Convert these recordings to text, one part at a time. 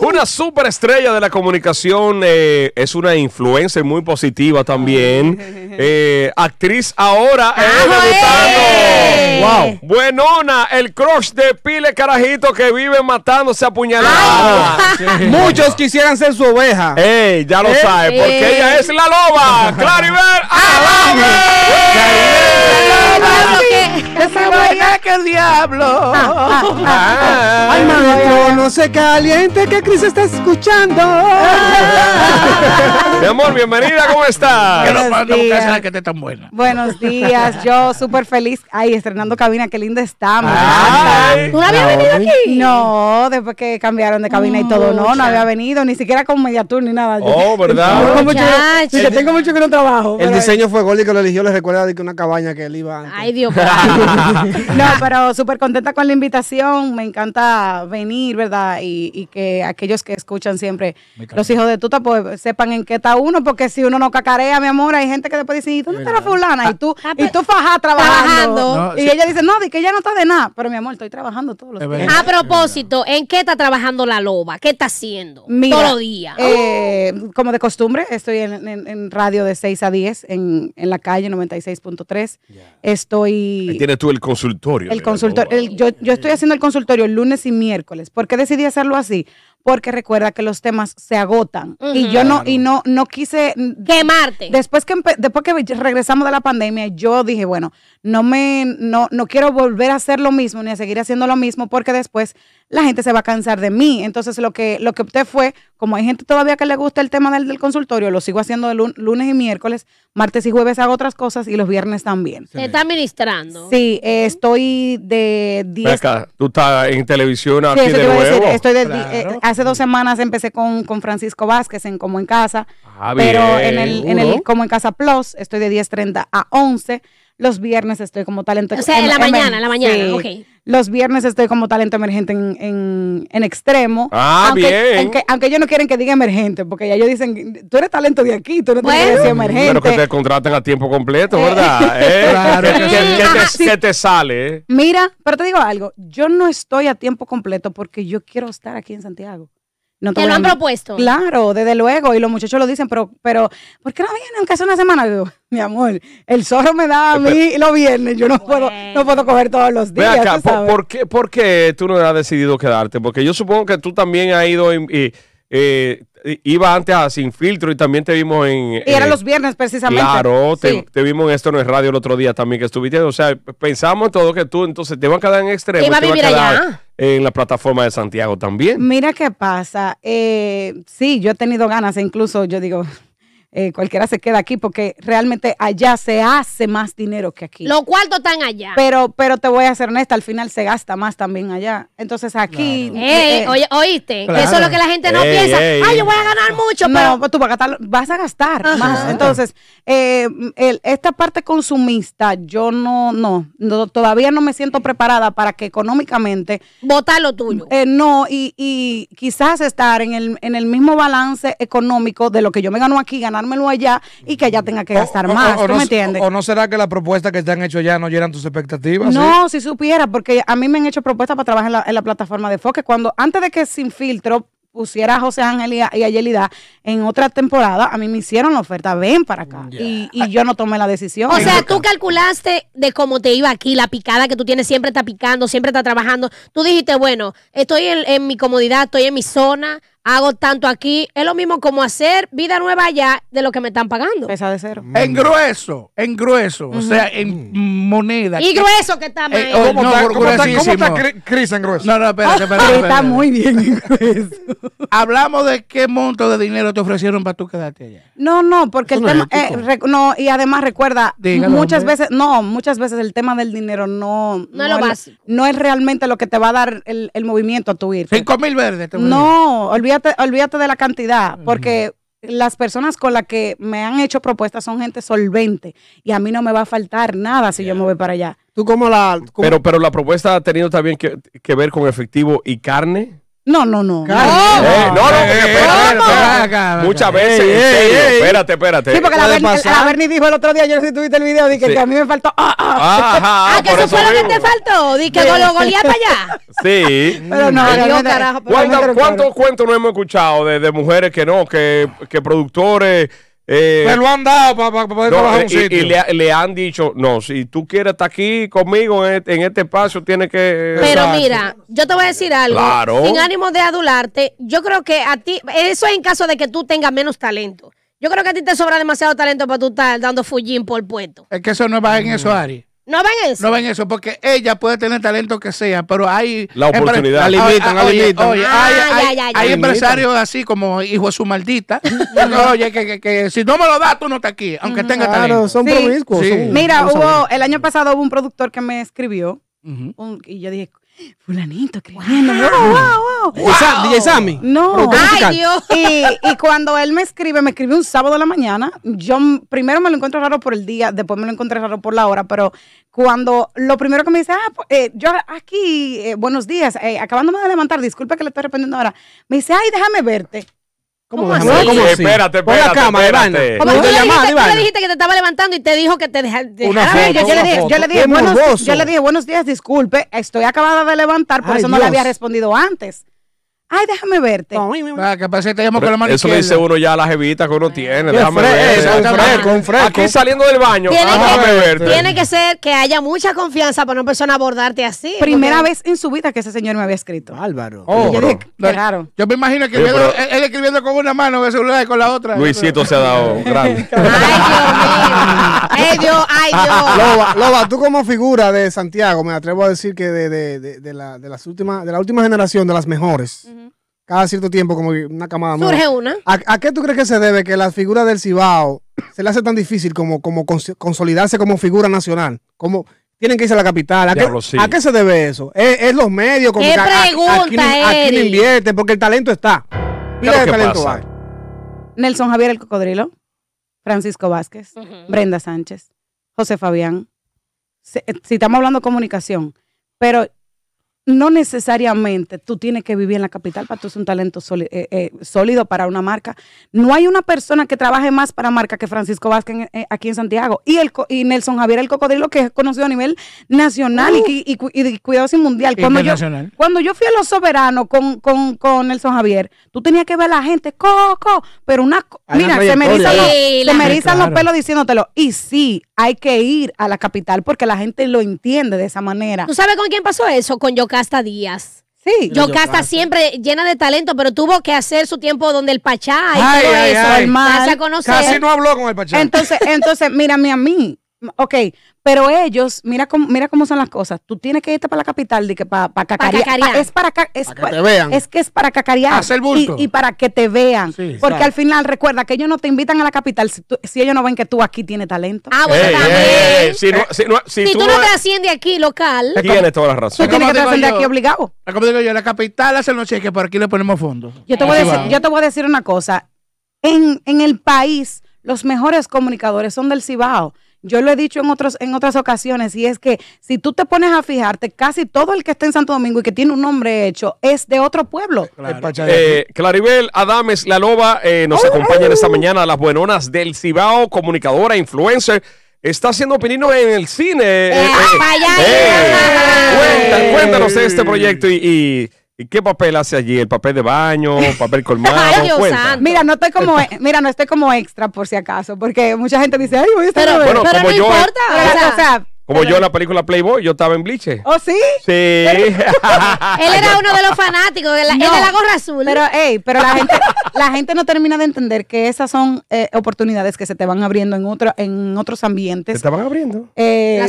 Una superestrella de la comunicación, eh, es una influencia muy positiva también. Eh, actriz ahora, eh, ¡Ah, debutando. ¡Wow! Buenona, el crush de Pile Carajito que vive matándose a puñaladas. Ah, Muchos quisieran ser su oveja. ¡Ey! Ya lo eh, sabe, porque ella es la loba. ¡Claribel! ¡Alame! Ah, que se vaya que el diablo. Ay, no se caliente, que Cris está escuchando. Mi amor, bienvenida, ¿cómo estás? Que que Buenos días, yo súper feliz. Ay, estrenando cabina, qué linda estamos. no habías venido aquí? No, después que cambiaron de cabina y todo, no, no había venido, ni siquiera con tour ni nada. Oh, ¿verdad? Tengo mucho, que no trabajo. El diseño fue y que lo eligió, le recuerda de que una cabaña que él iba Ay, Dios. no, pero súper contenta con la invitación. Me encanta venir, ¿verdad? Y, que aquellos que escuchan siempre los hijos de tuta, pues sepan en qué está uno, porque si uno no cacarea, mi amor, hay gente que después dice, ¿y dónde está la fulana? Y tú, ah, y tú fajá trabajando. y ella dice, no, de que ella no está de nada. Pero mi amor, estoy trabajando todos los días. A propósito, ¿en qué está trabajando la loba? ¿Qué está haciendo? Mira, todos los eh, Como de costumbre, estoy en, radio de 6 a 10 en, la calle 96.3 estoy... Y tienes tú el consultorio. El consultorio. yo, estoy haciendo el consultorio lunes y miércoles. ¿Por qué decidí hacerlo así? porque recuerda que los temas se agotan y yo no y no no quise quemarte. Después que después que regresamos de la pandemia, yo dije, bueno, no me no no quiero volver a hacer lo mismo ni a seguir haciendo lo mismo porque después la gente se va a cansar de mí. Entonces lo que, lo que opté fue, como hay gente todavía que le gusta el tema del, consultorio, lo sigo haciendo de lunes y miércoles, martes y jueves hago otras cosas y los viernes también. está administrando. Sí, eh, estoy de 10... tú estás en televisión aquí de nuevo. estoy de, eh, hace dos semanas empecé con, Francisco Vázquez en Como en Casa, ah, pero en el, en el Como en Casa Plus estoy de 10.30 a 11 los viernes estoy como talento. emergente. O sea, en, la mañana, en la mañana, Los viernes estoy como talento emergente en, extremo. Ah, aunque, bien. Aunque, ellos no quieren que diga emergente, porque ya ellos dicen, tú eres talento de aquí, tú no te tienes que decir emergente. Pero que te contraten a tiempo completo, ¿verdad? Eh, claro. que, te, sale. Eh. Mira, pero te digo algo, yo no estoy a tiempo completo porque yo quiero estar aquí en Santiago. Que lo han propuesto. Claro, desde luego. Y los muchachos lo dicen, pero, pero ¿por qué no vienen aunque sea una semana? mi amor, el zorro me da a mí los viernes. Yo no, puedo, no puedo coger todos los días. Ve acá, ¿por, qué, tú no has decidido quedarte? Porque yo supongo que tú también has ido y, eh, iba antes a Sin Filtro y también te vimos en... Y eran los viernes precisamente. Claro, te, vimos en Esto en el Radio el otro día también que estuviste. O sea, pensamos todo que tú entonces te vas a quedar en extremo. Iba a vivir allá en la plataforma de Santiago también. Mira qué pasa. Eh, sí, yo he tenido ganas, incluso yo digo, eh, cualquiera se queda aquí porque realmente allá se hace más dinero que aquí. Los cuartos están allá. Pero, pero te voy a ser honesta, al final se gasta más también allá. Entonces aquí... Eh, eh, oíste, eso es lo que la gente no piensa. Ay, yo voy a ganar mucho, no, tú vas a gastar, más. Entonces, esta parte consumista, yo no, no, todavía no me siento preparada para que económicamente... Votar lo tuyo. no, y, quizás estar en el, en el mismo balance económico de lo que yo me gano aquí, ganar allá y que allá tenga que gastar más. no, me entiendes? ¿O no será que las propuestas que te han hecho ya no llenan tus expectativas? No, si supiera, porque a mí me han hecho propuestas para trabajar en la, plataforma de Foque. Cuando, antes de que Sin Filtro pusiera a José Ángel y a, en otra temporada, a mí me hicieron la oferta, ven para acá. Y, yo no tomé la decisión. O sea, tú calculaste de cómo te iba aquí, la picada que tú tienes, siempre está picando, siempre está trabajando. Tú dijiste, bueno, estoy en mi comodidad, estoy en mi zona, hago tanto aquí. Es lo mismo como hacer vida nueva allá de lo que me están pagando. Pesa de cero. Mm. En grueso, en grueso. O sea, en mm. moneda. Y grueso que está, eh, oh, no, está ¿Cómo, está, Cris en grueso? No, no, espérate, espérate. Está muy bien en grueso. Hablamos de qué monto de dinero te ofrecieron para tú quedarte allá. No, no, porque el tema. Eh, no, y además recuerda, muchas veces, no, muchas veces el tema del dinero no. No, es lo vas No es realmente lo que te va a dar el, movimiento a tu ir. Cinco mil verdes. Te no, olvídate olvídate, de la cantidad, porque las personas con las que me han hecho propuestas son gente solvente y a mí no me va a faltar nada si yo me voy para allá. ¿Tú cómo la...? Pero, pero la propuesta ha tenido también que, que, ver con efectivo y carne. No, no, no. Eh, no, no, eh, eh, eh, Muchas veces, espérate, espérate. Sí, porque la, Berni, la ni dijo el otro día, yo no sé si tuviste el video, dije que a mí me faltó. Ah, ah. Ajá, ah, que eso, fue lo que te faltó. Dije que lo goleé para allá. Sí. Pero no, no, carajo. ¿Cuántos cuánto cuentos no hemos escuchado de, de mujeres que no, que, que productores eh, Me lo han dado para poder trabajar eh, y, un sitio. Y le, han dicho, no, si tú quieres estar aquí conmigo en este, este espacio, tienes que. Pero mira, yo te voy a decir algo. Claro. Sin ánimo de adularte, yo creo que a ti, eso es en caso de que tú tengas menos talento. Yo creo que a ti te sobra demasiado talento para tú estar dando fullín por el puesto. Es que eso no va en eso, Ari. No ven eso. No ven eso, porque ella puede tener talento que sea, pero hay. La oportunidad. La ah, limitan, la limitan. Ah, hay, hay, empresarios así como hijo de su maldita. oye, que, si no me lo das, tú no estás aquí, aunque tenga talento. tenga claro, talento. son promiscuos. Mira, hubo, el año pasado hubo un productor que me escribió. un, y yo dije, fulanito qué Wow, wow, wow. ¿Y No. Ay, Y, cuando él me escribe, me escribe un sábado de la mañana. Yo primero me lo encuentro raro por el día, después me lo encuentro raro por la hora, pero cuando lo primero que me dice, ah, pues, eh, yo aquí, eh, buenos días, eh, acabándome de levantar, disculpa que le estoy arrepentiendo ahora, me dice, ay, déjame verte. ¿Cómo, así? Espérate, espérate. Pon la cama, Iván. tú, tú le dijiste que te estaba levantando y te dijo que te dejara. yo, le dije, yo, le dije, buenos, yo, le dije, buenos, días, disculpe, estoy acabada de levantar, por eso no le había respondido antes. Ay, déjame verte. Ah, que parece que te llamo con la mano Eso le dice uno ya a las evitas que uno tiene. Déjame verte. Con Aquí saliendo del baño. Tiene ah, déjame que, verte. Tiene que ser que haya mucha confianza para una persona abordarte así. Primera vez en su vida que ese señor me había escrito. Álvaro. yo, oh, yo me imagino que él, escribiendo con una mano el celular y con la otra. Luisito se ha dado grande. Ay, Dios mío. Loba, tú como figura de Santiago, me atrevo a decir que de, la, las últimas, de la última generación, de las mejores. Cada cierto tiempo, como una camada Surge una. ¿A, qué tú crees que se debe que la figura del Cibao se le hace tan difícil como, como consolidarse como figura nacional? Como, tienen que irse a la capital. ¿A, qué, se debe eso? ¿Es, los medios? Como ¿Qué a, a, quién invierte? Porque el talento está. Mira el talento Nelson Javier el Cocodrilo. Francisco Vázquez, Brenda Sánchez, José Fabián. Si, eh, si, estamos hablando de comunicación, pero no necesariamente tú tienes que vivir en la capital para tú ser un talento eh, eh, sólido, para una marca. No hay una persona que trabaje más para marca que Francisco Vázquez eh, aquí en Santiago. Y, el, y Nelson Javier el Cocodrilo, que es conocido a nivel nacional y, de y, cuidado sin mundial. Cuando yo, cuando yo fui a Los Soberanos con, con, con, Nelson Javier, tú tenías que ver a la gente, coco, pero una... mira, se me erizan, los, pelos diciéndotelo. Y sí, hay que ir a la capital porque la gente lo entiende de esa manera. ¿Tú sabes con quién pasó eso? Con Yocasta Díaz. Sí. Yocasta siempre llena de talento, pero tuvo que hacer su tiempo donde el Pachá y ay, todo eso. Ay, Casi no habló con el Pachá. Entonces, entonces, mírame a mí. Ok, pero ellos, mira cómo, mira cómo son las cosas. Tú tienes que irte para la capital de que para cacarear. es para, es, que te vean. Es que es para cacarear. Y, para que te vean. Porque al final, recuerda que ellos no te invitan a la capital si, ellos no ven que tú aquí tienes talento. Ah, bueno, si, tú, no te asciendes aquí local. Tienes toda la razón. Tú tienes que te aquí obligado. Como digo yo, la capital hace noche que por aquí le ponemos fondos. Yo te, voy a decir, yo te voy a decir una cosa. En, en el país, los mejores comunicadores son del Cibao. Yo lo he dicho en, otros, en otras ocasiones y es que si tú te pones a fijarte, casi todo el que está en Santo Domingo y que tiene un nombre hecho es de otro pueblo. Eh, Claribel Adames, la loba, eh, nos oh, acompañan esta oh. mañana las buenonas del Cibao, comunicadora, influencer está haciendo opinión en el cine. Eh, cuéntanos, de este proyecto y, ¿Y qué papel hace allí? ¿El papel de baño? ¿Papel colmado? Ay, Mira, no estoy como, mira, no estoy como extra por si acaso, porque mucha gente dice, ay, voy a estar Pero, bueno, no importa. o sea como yo en la película Playboy, yo estaba en bliche. ¿Oh, sí? Sí. él era uno de los fanáticos, él de la gorra azul. Pero, pero la gente, no termina de entender que esas son eh, oportunidades que se te van abriendo en, otro, en otros ambientes. ¿Se te van abriendo? Eh,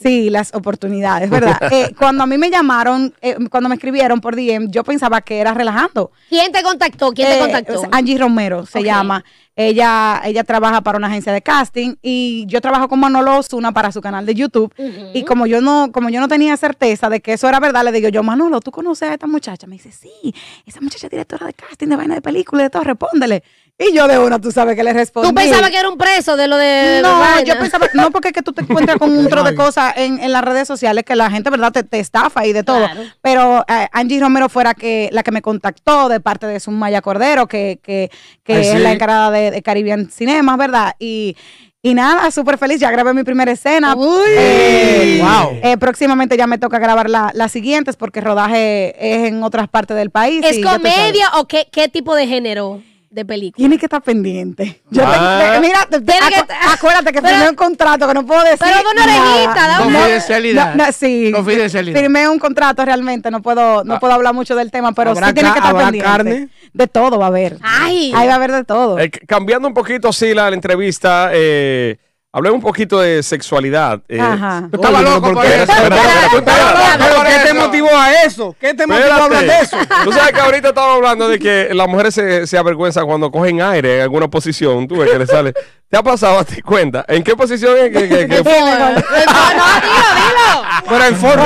sí, las oportunidades, ¿verdad? Eh, cuando a mí me llamaron, cuando me escribieron por DM, yo pensaba que era relajando. ¿Quién te contactó? ¿Quién te contactó? Angie Romero se llama. Ella, ella trabaja para una agencia de casting y yo trabajo con Manolo Osuna para su canal de YouTube. Y como yo no, como yo no tenía certeza de que eso era verdad, le digo yo, Manolo, ¿tú conoces a esta muchacha? Me dice, sí, esa muchacha es directora de casting de vaina de película y de todo, respóndele. Y yo de una, tú sabes que le respondí. ¿Tú pensabas que era un preso de lo de.? No, yo pensaba. No, porque es que tú te encuentras con un tro de cosas en, las redes sociales que la gente, ¿verdad?, te, estafa y de todo. Pero eh, Angie Romero fuera que, la que me contactó de parte de su Maya Cordero, que, que, que es la encarada de, Caribbean Cinemas, ¿verdad? Y. nada, súper feliz, ya grabé mi primera escena. Uy. Eh, wow. Eh, próximamente ya me toca grabar la, las siguientes porque rodaje es en otras partes del país. ¿Es comedia o qué, qué tipo de género? de película. Tiene que estar pendiente. Yo ah. mira, acuérdate que firmé un contrato que no puedo decir. Pero una orejita, da una. Confidencialidad. No, no, sí, Confidencialidad. Firmé un contrato realmente, no puedo, no ah. puedo hablar mucho del tema, pero sí tiene que estar pendiente. De todo va a haber. Ay. Ahí va a haber de todo. Eh, cambiando un poquito sí la, la entrevista, eh, Hablemos un poquito de sexualidad. Eh, Ajá. loco por ¿Qué te motivó a eso? ¿Qué te motivó a hablar de eso? Tú sabes que ahorita estamos hablando de que las mujeres se, se avergüenzan cuando cogen aire en alguna posición. Tú ves que le sale. ¿Te ha pasado a ti cuenta? ¿En qué posición es que, posición? Pero en Ford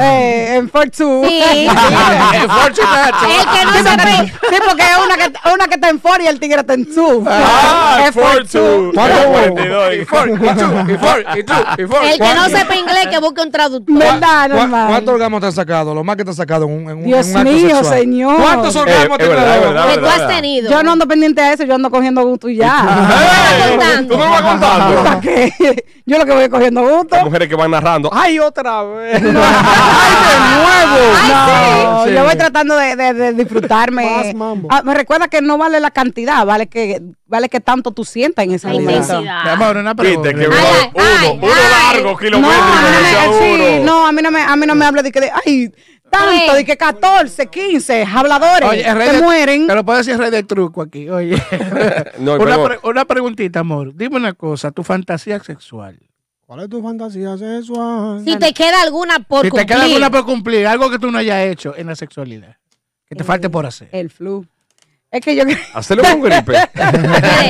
Eh, en Ford 2. Sí. En Ford 2 El que no se ve. Sí, porque una que, una que está en Ford y el tigre está en 2. Ah, en Ford 2. Ford 2. Y Ford, y 2, y Ford, 2. El que no sepa inglés que busque un traductor. Verdad, normal. ¿Cuántos orgasmos te has sacado? Lo más que te has sacado en un acto Dios mío, señor. ¿Cuántos eh, orgasmos te pues has dado? tú has tenido? Yo no ando pendiente de eso. Yo ando cogiendo gusto ya. ¿Tú no vas contando? me vas contando? Yo lo que voy cogiendo gusto. mujeres que van narrando. ¡Ay, otra vez! ¡Ay, de nuevo! no, Yo voy tratando de, disfrutarme. Ah, me recuerda que no vale la cantidad, vale que vale que tanto tú sientas en esa intensidad. una pregunta. uno, uno, largo, no, a mí no me, a mí habla de que, ay, tanto, de que 14, 15 habladores mueren. Te lo puedo decir rey de truco aquí, oye. una preguntita, amor. Dime una cosa, tu fantasía sexual. ¿Cuál es tu fantasía sexual? Si te queda alguna por cumplir. Si te queda alguna por cumplir, algo que tú no hayas hecho en la sexualidad, que te falte por hacer. El flu. Es que yo. Hacelo con gripe.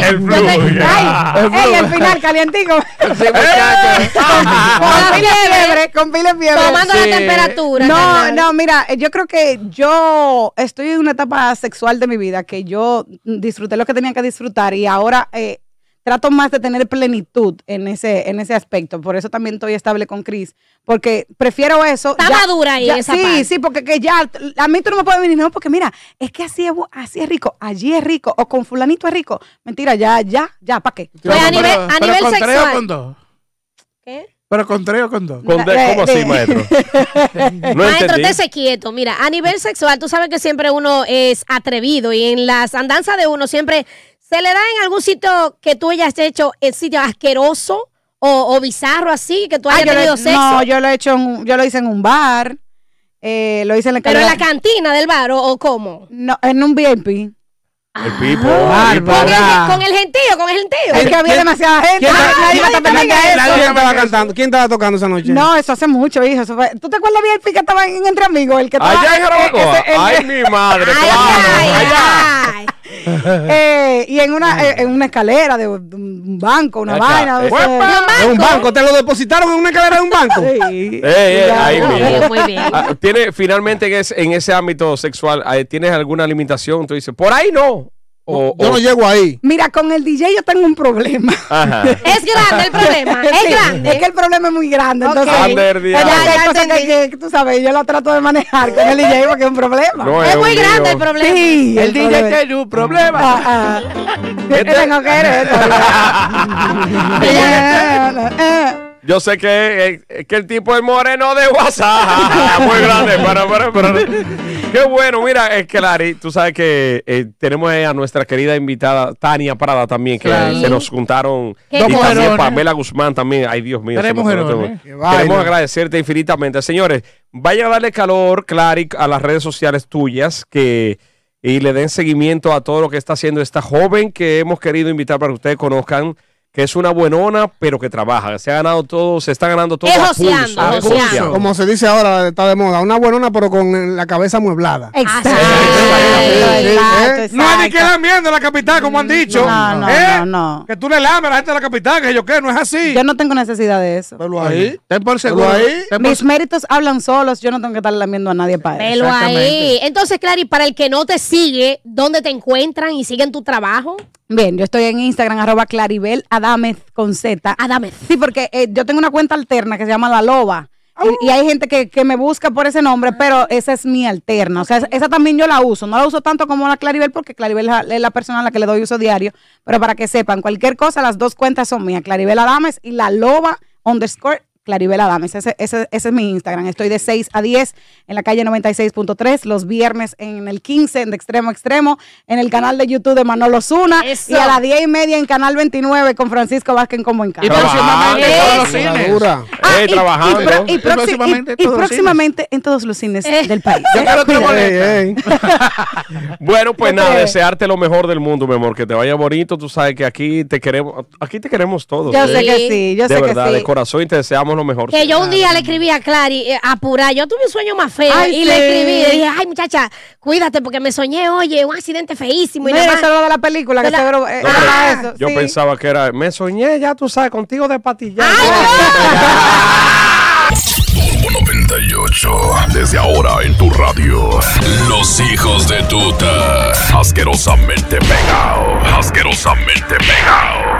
el flu. Ey, El final, calientico. Sí, muchachos. Ah. con fiebre, con fiebre. Tomando la temperatura. No, no, mira, eh, yo creo que yo estoy en una etapa sexual de mi vida que yo disfruté lo que tenía que disfrutar y ahora eh, trato más de tener plenitud en ese, en ese aspecto. Por eso también estoy estable con Cris. porque prefiero eso. Está madura ahí esa Sí, sí, porque ya, a mí tú no me puedes venir, no, porque mira, es que así es, así es rico, allí es rico, o con fulanito es rico. Mentira, ya, ya, ya, ¿para qué? Pues a nivel, a nivel con Tres o con dos. ¿Qué? ¿Pero con tres o con dos? Con de, ¿Cómo así, eh, maestro? no maestro, estése quieto. Mira, a nivel sexual, tú sabes que siempre uno es atrevido y en las andanzas de uno siempre ¿Se le da en algún sitio que tú hayas hecho el sitio asqueroso o, bizarro así, que tú ah, hayas tenido sexo? No, yo lo, he hecho en, yo lo hice en un bar. Eh, lo hice en la ¿Pero en la cantina del bar o, cómo? No, en un VIP. El pipo. Ah, con, el, gentío, con el gentío. Es que había demasiada gente. nadie estaba cantando. ¿Quién estaba tocando esa noche? No, eso hace mucho, hijo. ¿Tú te acuerdas bien el que estaba en Entre Amigos? El que estaba, Allá en Jarabacoa. Ay, mi madre, claro. Ay, ay. Eh, y en una, eh, en una escalera de un banco, una vaina. ¿De un banco? ¿Te lo depositaron en una escalera de un banco? ¿Tiene, finalmente en ese, en ese ámbito sexual, eh, ¿tienes alguna limitación? Tú por ahí no. O, yo no llego ahí. Mira, con el DJ yo tengo un problema. es grande el problema. Es grande. Es que el problema es muy grande. Entonces, ya, ya, ya que, que, tú sabes, yo lo trato de manejar con el DJ porque es un problema. es, muy grande el problema. el, DJ problema. tiene un problema. Ah, ah. Este- yo sé que, eh, que el tipo es moreno de WhatsApp. Ah, muy grande, para pero, Qué bueno, mira, es que Lari, tú sabes que eh, tenemos a nuestra querida invitada Tania Prada también, que se nos juntaron. y también Pamela Guzmán también. Ay, Dios mío. Tenemos ¿eh? Queremos agradecerte infinitamente. Señores, vaya a darle calor, Clary, a las redes sociales tuyas, que y le den seguimiento a todo lo que está haciendo esta joven que hemos querido invitar para que ustedes conozcan que es una buenona, pero que trabaja, se ha ganado todo, se está ganando todo. Es a Como se dice ahora, está de moda, una buenona, pero con eh, la cabeza mueblada. Exacto. Nadie que la la capital, como han dicho. Eh, no, no, Que tú le lames a la gente de la capital, que yo qué, no es así. Yo no tengo necesidad de eso. Pelo ahí. Ten por Mis méritos hablan solos, yo no tengo que estar lamiendo a nadie para eso. Pelo ahí. Entonces, Clary, para el que no te sigue, ¿dónde te encuentran y siguen tu trabajo? Bien, yo estoy en Instagram, arroba claribel, Adamez con Z. Adames. Sí, porque eh, yo tengo una cuenta alterna que se llama La Loba. Y, oh. hay gente que, que, me busca por ese nombre, ah. pero esa es mi alterna. O sea, esa también yo la uso. No la uso tanto como la Claribel, porque Claribel es la persona a la que le doy uso diario. Pero para que sepan, cualquier cosa, las dos cuentas son mías. Claribel Adames y la loba underscore Claribel Adames. Ese, es mi Instagram. Estoy de 6 a 10 en la calle 96.3, los viernes en el 15, de extremo a extremo, en el canal de YouTube de Manolo Zuna. Y a las 10 y media en canal 29 con Francisco Vázquez como en Y próximamente en todos los cines. y, próximamente, en todos los cines del país. bueno, pues nada, desearte lo mejor del mundo, mi amor. Que te vaya bonito. Tú sabes que aquí te queremos, aquí te queremos todos. Yo sé que sí, yo sé verdad, que sí. De corazón y te deseamos lo mejor. Que yo un día le escribí a Clary, eh, yo tuve un sueño más feo y le escribí, y dije, ay muchacha, cuídate porque me soñé, oye, un accidente feísimo. Y no nada más. de la película, que la... Eh, eso. Yo pensaba que era, me soñé, ya tú sabes, contigo de patillar. Desde ahora en tu radio. Los hijos de tuta. Asquerosamente pegado. Asquerosamente pegados